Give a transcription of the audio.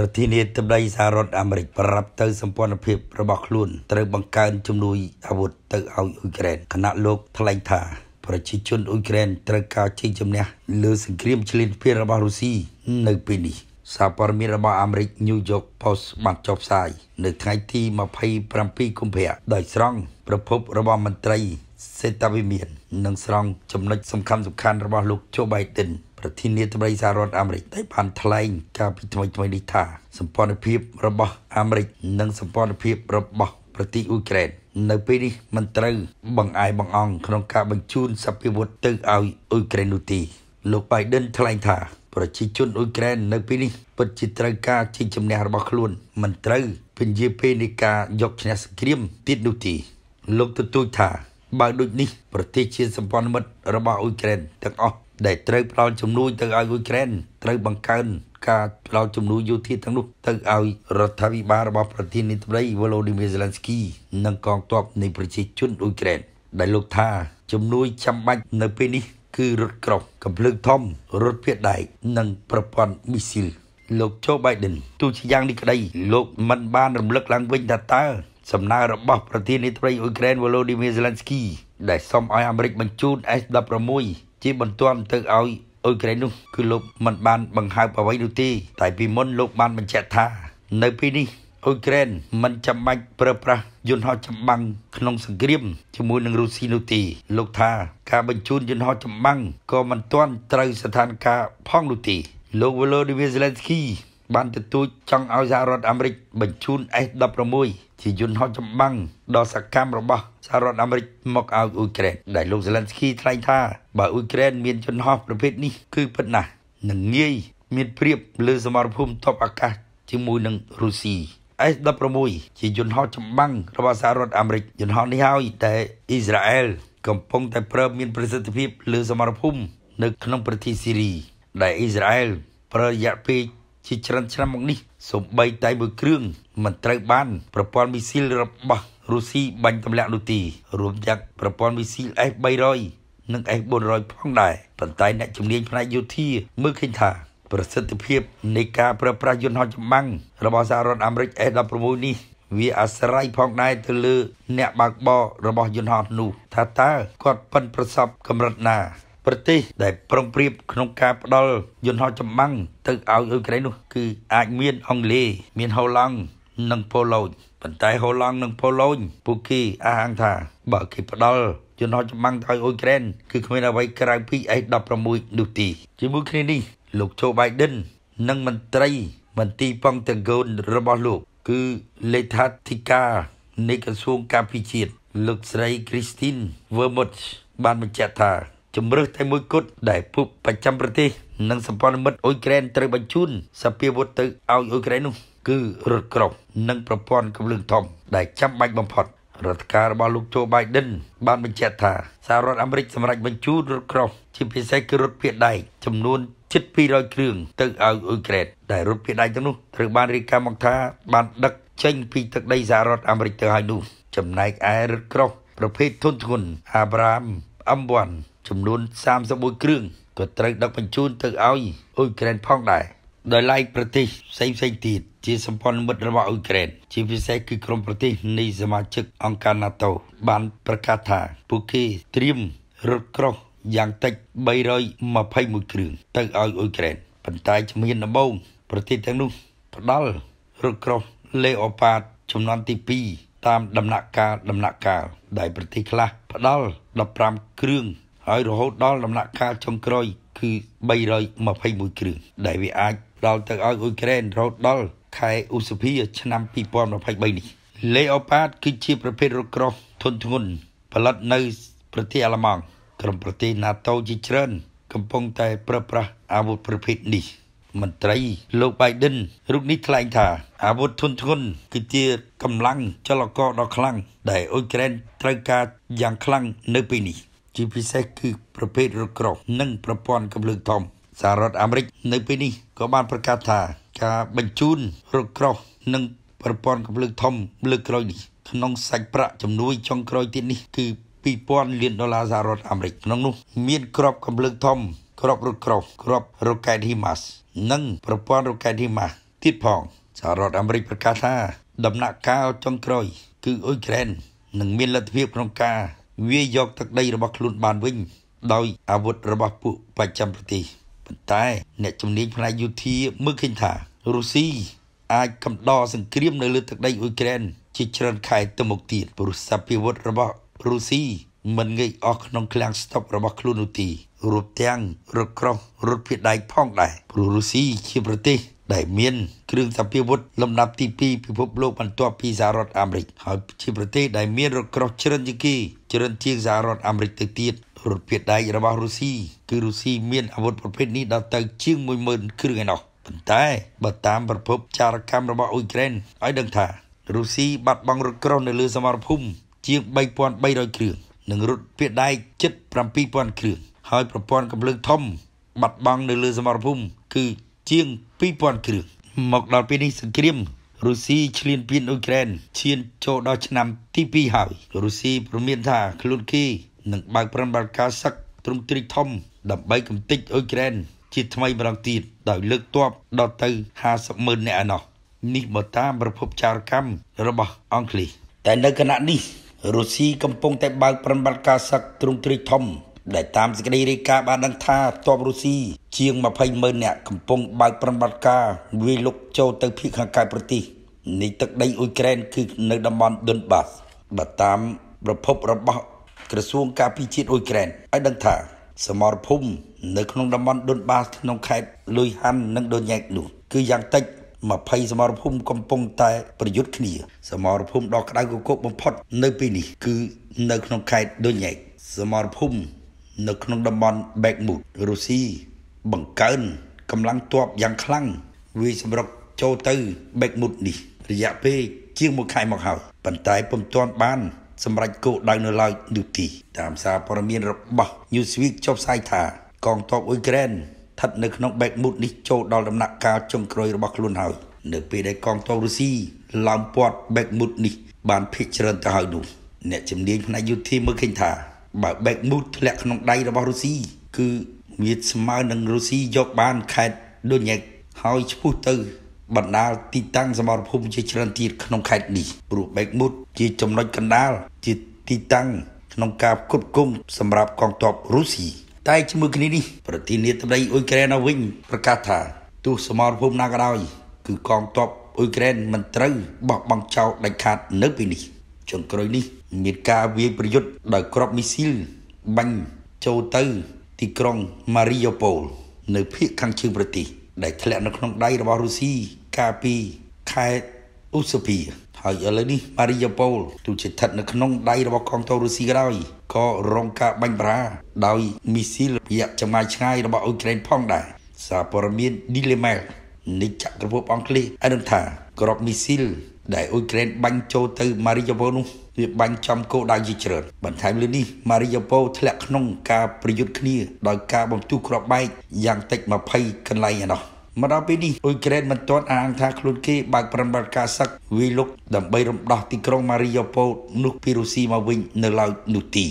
ប្រធានាធិបតីសហរដ្ឋអាមេរិកប្រាប់ទៅសម្ព័ន្ធភាពរបស់ខ្លួនត្រូវបង្កើនជំនួយអាវុធទៅឲ្យអ៊ុយក្រែនគណៈលោកថ្លែងថាប្រជាជនអ៊ុយក្រែនត្រូវការជ័យជំនះលើសង្គ្រាមឈ្លានពានរបស់រុស្ស៊ីនៅពេលនេះសារព័ត៌មានរបស់អាមេរិក New York Post បានចុះផ្សាយ នៅថ្ងៃទី27កុម្ភៈដោយស្រង់ប្រភពរបស់មន្ត្រី សេតាវិមាន និងស្រង់ចំណុចសំខាន់ៗរបស់លោកជូបៃដិនប្រធានាធិបតីសហរដ្ឋអាមេរិកតែបានថ្លែងកាលពីថ្មីថ្មីនេះថាសម្ព័ន្ធភាពរបស់អាមេរិកនិងសម្ព័ន្ធភាព របស់ប្រទេសអ៊ុយក្រែន នៅពេលនេះមិនត្រូវបង្អែបង្អង់ក្នុងការបញ្ជូនសព្វាវុធទៅឲ្យអ៊ុយក្រែននោះទេលោក Biden ថ្លែងថា ប្រជាជនអ៊ុយក្រែន នៅពេលនេះពិតជាត្រូវការជ័យជំនះរបស់ខ្លួនមិនត្រូវពន្យាពេលនៃការយកឈ្នះសង្គ្រាមទៀតនោះទេលោកទទូចថា បើដូចនេះប្រទេសជាសម្ព័ន្ធមិត្តរបស់អ៊ុយក្រែនទាំងអស់ដែលត្រូវផ្ដល់ជំនួយទៅឲ្យអ៊ុយក្រែនត្រូវបង្កើនការផ្ដល់ជំនួយយោធាទាំងនោះទៅឲ្យរដ្ឋាភិបាលរបស់ប្រធានាធិបតី Volodymyr Zelensky និងកងទ័ពនៃប្រជាជនអ៊ុយក្រែនដែលលោកថាជំនួយចាំបាច់នៅពេលនេះគឺរថក្រោះកំភ្លើងធំរថភៀសដែកនិងប្រព័ន្ធមីស៊ីលលោក Joe Biden ទោះជាយ៉ាងនេះក្តីលោកមិនបានរំលឹកឡើងវិញថាតើសំណើរបស់ប្រធានាធិបតីអ៊ុយក្រែន Volodymyr Zelensky ដែលសុំឲ្យអាមេរិកបញ្ជូន S-16 ជាបន្ទាន់ទៅឲ្យអ៊ុយក្រែននោះគឺលោកមិនបានបង្ហើបអ្វីនោះទេតែពីមុនលោកបានបញ្ជាក់ថា នៅពេលនេះអ៊ុយក្រែន មិនចាំបាច់ប្រើប្រាស់យន្តហោះចម្បាំងក្នុងសង្គ្រាមជាមួយនឹងរុស្ស៊ីនោះទេលោកថា ការបញ្ជូនយន្តហោះចម្បាំងក៏មិនទាន់ត្រូវស្ថានភាពផងនោះទេលោក Volodymyr Zelensky បានទទូចចង់ឲ្យសហរដ្ឋអាមេរិកបញ្ជូន S-16 ជាយន្តហោះចម្បាំងដ៏សកម្មរបស់សហរដ្ឋអាមេរិកមកឲ្យអ៊ុយក្រែនដែលលោកសេឡិនស្គីថ្លែងថាបើអ៊ុយក្រែនមានយន្តហោះប្រភេទនេះគឺពិតណាស់នឹងងាយមានព្រៀបលើសមរភូមិទ័ពអាកាសជាមួយនឹងរុស្ស៊ី S-16 ជាយន្តហោះចម្បាំងរបស់សហរដ្ឋអាមេរិកយន្តហោះនេះហើយតែអ៊ីស្រាអែលកំពុងតែប្រើមានប្រសិទ្ធភាពលើសមរភូមិនៅក្នុងប្រទេសស៊ីរី ដែលអ៊ីស្រាអែលប្រើរយៈពេលជាច្រើនឆ្នាំមកនេះសូម្បីតែមួយគ្រឿងមិនត្រូវបានប្រព័ន្ធមីស៊ីលរបស់រុស្ស៊ីបាញ់ទម្លាក់នោះទីរួមទាំងប្រព័ន្ធមីស៊ីល S300 និង S400 ផងដែរប៉ុន្តែអ្នកជំនាញផ្នែកយោធាមើលឃើញថា ប្រសិទ្ធភាពនៃការប្រើប្រាស់យន្តហោះចម្បាំងរបស់សហរដ្ឋអាមេរិក F16 នេះ វាអាស្រ័យផងដែរទៅលើអ្នកបើកបររបស់យន្តហោះនោះថាតើគាត់ប៉ិនប្រសពកម្រិតណាប្រទេសដែលប្រុងប្រៀបក្នុងការផ្ដល់យន្តហោះចម្បាំងទៅឲ្យអ៊ុយក្រែននោះគឺអាចមានអង់គ្លេសមានហូឡង់និងប៉ូឡូញប៉ុន្តែហូឡង់និងប៉ូឡូញពួកគេអះអាងថាបើគេផ្ដល់យន្តហោះចម្បាំងទៅឲ្យអ៊ុយក្រែនគឺគ្មានអ្វីក្រៅពី F16 នោះទេជាមួយគ្នានេះលោកโจ Biden និងមន្ត្រីមន្ទីរប៉ងតេហ្គូនរបស់លោក គឺលេខាធិការនៃក្រសួងការពិជាតិលោកស្រី Christine Vermut បានបញ្ជាក់ថាជំរឹះតែមួយគត់ដែលពួកប្រចាំប្រទេសនិងសម្ព័ន្ធមិត្តអ៊ុយក្រែនត្រូវបញ្ជូនសពាវុធទៅឲ្យអ៊ុយក្រែននោះគឺរថក្រោះនិងប្រព័ន្ធកម្លាំងធំដែលចាំបាច់បំផុតរដ្ឋការរបស់លោកជូបៃដិនបានបញ្ជាក់ថាសហរដ្ឋអាមេរិកសម្រេចបញ្ជូនរថក្រោះជាពិសេសគឺរថភៀសដែកចំនួនជិត200គ្រឿងទៅឲ្យអ៊ុយក្រែនដែលរថភៀសដែកទាំងនោះត្រូវបានរាយការណ៍មកថាបានដឹកចេញពីទឹកដីសហរដ្ឋអាមេរិកទៅហើយនោះចំណែកឯរថក្រោះប្រភេទធុនធ្ងន់ Abrams M1 ចំនួន31គ្រឿងក៏ត្រូវដឹកបញ្ជូនទៅឲ្យអ៊ុយក្រែនផងដែរដោយឡែកប្រទេសផ្សេងផ្សេងទៀតជាសម្ព័ន្ធមិត្តរបស់អ៊ុយក្រែនជាពិសេសគឺក្រុមប្រទេសនៃសមាជិកអង្គការ NATO បានប្រកាសថា ពួកគេត្រៀមរថក្រោះយ៉ាងតិច321គ្រឿងទៅឲ្យអ៊ុយក្រែនប៉ុន្តែជំនាញដំបូងប្រទេសទាំងនោះ ផ្ដល់រថក្រោះ Leopard ចំនួនទី2តាមដំណាក់កាលដំណាក់កាលដែលប្រទេសខ្លះផ្ដល់15គ្រឿងឲ្យរហូតដល់ដំណាក់កាលចុងក្រោយគឺ321គ្រឿងដែលវាអាចដល់ទៅឲ្យអ៊ុយក្រែនរហូតដល់ខែឧសភាឆ្នាំ2023នេះ Leopard គឺជាប្រភេទរថក្រោះធុនធ្ងន់ផលិតនៅប្រទេសអាល្លឺម៉ង់ក្រុមប្រទេស NATO ជាច្រើនកំពុងតែប្រើប្រាស់អាវុធប្រភេទនេះមន្ត្រីលោក Biden រូបនេះថ្លែងថា អាវុធធុនធ្ងន់គឺជាកម្លាំងចលករដ៏ខ្លាំងដែលអ៊ុយក្រែនត្រូវការយ៉ាងខ្លាំងនៅពេលនេះជាពិសេសគឺប្រភេទរថក្រោះនិងប្រព័ន្ធកម្លាំងធំសហរដ្ឋអាមេរិកនៅពេលនេះក៏បានប្រកាសថាការបញ្ជូនរថក្រោះនិងប្រព័ន្ធកម្លាំងធំលើកក្រោយនេះក្នុងសាច់ប្រាក់ចំនួនចុងក្រោយទៀតនេះគឺ2000លានដុល្លារសហរដ្ឋអាមេរិកក្នុងនោះមានក្របកម្លាំងធំក្របរថក្រោះក្របរ៉ុកែត HIMARS និងប្រព័ន្ធរ៉ុកែត HIMARS ទៀតផងសហរដ្ឋអាមេរិកប្រកាសថាដំណាក់កាលចុងក្រោយគឺអ៊ុយក្រែននឹងមានលទ្ធភាពក្នុងការវាយកទឹកដីរបស់ខ្លួនបានវិញដោយអាវុធរបស់ពួកប្រចាំប្រទេសប៉ុន្តែអ្នកជំនាញផ្នែកយោធាមើលឃើញថារុស្ស៊ីអាចកំដរសង្គ្រាមនៅលើទឹកដីអ៊ុយក្រែនជាច្រើនខែទៅមុខទៀតព្រោះសព្វាវុធរបស់រុស្ស៊ីមិនងាយអស់ក្នុងឃ្លាំងស្តុករបស់ខ្លួននោះទេរួមទាំងរថក្រោះរថភៀសដែកផងដែរព្រោះរុស្ស៊ីជាប្រទេសដែលមាន គ្រឿងសព្វាវុធលំដាប់ទី2ពិភពលោកបន្ទាប់ពីសហរដ្ឋអាមេរិកហើយ ជាប្រទេសដែលមានរក្រោះច្រើនជាងគេច្រើនជាងសហរដ្ឋអាមេរិកទៅទៀតរថភៀបដែករបស់រុស្ស៊ីគឺរុស្ស៊ីមានអាវុធប្រភេទនេះដល់ទៅជាង10000គ្រឿងឯណោះប៉ុន្តែបើតាមប្រភព ចារកម្មរបស់អ៊ុយក្រែនឲ្យដឹងថារុស្ស៊ីបាត់បង់រថក្រោះនៅលើសមរភូមិជាង3300គ្រឿងនិងរថភៀបដែកជិត7000គ្រឿងហើយប្រព័ន្ធកម្លាំងធំបាត់បង់នៅលើសមរភូមិគឺជាង2000គ្រឿងមកដល់ពេលនេះសង្គ្រាមរុស្ស៊ីឈ្លានពានអ៊ុយក្រែនឈាន ចូលដល់ឆ្នាំ ទី2ហើយរុស្ស៊ីប្រមានថាខ្លួនគេនឹងបើកប្រតិបត្តិការសឹកទ្រង់ទ្រិចធំដើម្បីកំទេចអ៊ុយក្រែនជាថ្មីម្ដងទៀតដោយលើកទ័ពដល់ទៅ50ម៉ឺននាក់ឯណោះនេះបើតាមប្រភពចារកម្មរបស់ អង់គ្លេសតែនៅខណៈនេះរុស្ស៊ីកំពុងតែបើកប្រតិបត្តិការសឹកទ្រង់ទ្រិចធំដែលតាមសេចក្តីរាយការណ៍បានដឹងថាទ័ពរុស្ស៊ីជាង20ម៉ឺននាក់កំពុងបើកប្រតិបត្តិការវាយលុកចូលទៅភាគខាងកើតប្រទេសនៃទឹកដីអ៊ុយក្រែនគឺនៅតំបន់ដុនបាសបើតាមប្រភពរបស់ក្រសួងការពារជាតិអ៊ុយក្រែនឲ្យដឹងថា សមរភូមិនៅក្នុងតំបន់ដុនបាសក្នុងខេត្តលុយហាន់និង ដូនញ៉ែកនោះ គឺយ៉ាងតិច20សមរភូមិកំពុងតែប្រយុទ្ធគ្នា សមរភូមិដ៏ក្តៅគគុកបំផុតនៅពេលនេះ គឺនៅក្នុងខេត្តដូនញែកសមរភូមិនៅក្នុងតំបន់ Bakhmut រុស្ស៊ីបង្កើនកម្លាំងទ័ពយ៉ាងខ្លាំងវាយសម្រុកចូលទៅ Bakhmut នេះ រយៈពេលជាង1ខែមកហើយប៉ុន្តែពុំទាន់បានសម្រាប់គោដៅនៅឡើយនោះទីតាមសារព័ត៌មានរបស់ Newsweek ចុះផ្សាយថា កងទ័ពអ៊ុយក្រែនស្ថិតនៅក្នុងបែកមុតនេះចូលដល់ដំណាក់កាលចុងក្រោយរបស់ខ្លួនហើយនៅពេលដែលកងទ័ពរុស្ស៊ីឡើងព័ទ្ធបែកមុតនេះ បានភ័យច្រើនទៅហើយនោះ អ្នកជំនាញផ្នែកយោធាមើលឃើញថាបើបែកមូតធ្លាក់ក្នុងដៃរបស់រុស្ស៊ីគឺវាស្មើនឹងរុស្ស៊ីយកបានខេត្តដូញ៉ែកហើយឈ្មោះទៅបណ្ដាលទីតាំងសមរភូមិជាច្រើនទៀតក្នុងខេត្តនេះព្រោះបែកមុតជាចំណុចកណ្ដាលជាទីតាំងក្នុងការគ្រប់គ្រងសម្រាប់កងទ័ពរុស្ស៊ីតែជាមួយគ្នានេះ ប្រធានាធិបតីអ៊ុយក្រែនវិញប្រកាសថាទោះសមរភូមិណាក៏ដោយគឺកងទ័ពអ៊ុយក្រែនមិនត្រូវបោះបង់ចោលដាច់ខាតនៅពេលនេះចុងក្រោយនេះ មានការវាយប្រយុទ្ធដោយគ្រាប់មីស៊ីលបាញ់ចូលទៅទីក្រុង Mariupol នៅភូមិខាងជើងប្រទេស ដែលធ្លាក់នៅក្នុងដៃរបស់រុស្ស៊ីកាលពីខែឧសភាហើយឥឡូវនេះ Mariupol ទូជាស្ថិតនៅក្នុងដៃរបស់កងទ័ពរុស្ស៊ីក្រោយក៏រងការបាញ់ប្រាដោយមីស៊ីលរយៈចម្ងាយឆ្ងាយរបស់អ៊ុយក្រែនផងដែរសារព័ត៌មាន Daily Mail នៃចក្រភពអង់គ្លេសអនុថាក្របមីស៊ីលដែលអ៊ុយក្រែនបាញ់ចូលទៅម៉ារីយ៉ាប៉ូនោះវាបាញ់ចំគោដៅជាច្រើនបន្ថែមលើនេះម៉ារីយ៉ាប៉ូធ្លាក់ក្នុង ការប្រយុទ្ធគ្នា ដោយការបំទុះគ្រាប់បែកយ៉ាងតិច20កន្លែងឯណោះមកដល់ពេលនេះអ៊ុយក្រែនមិនទាន់អាងថាខ្លួនគេបើកប្រតិបត្តិការសឹកវាយលុកដើម្បីរំដោះទីក្រុងម៉ារីយ៉ាប៉ូនោះពីរុស្ស៊ីមកវិញនៅឡើយនោះទី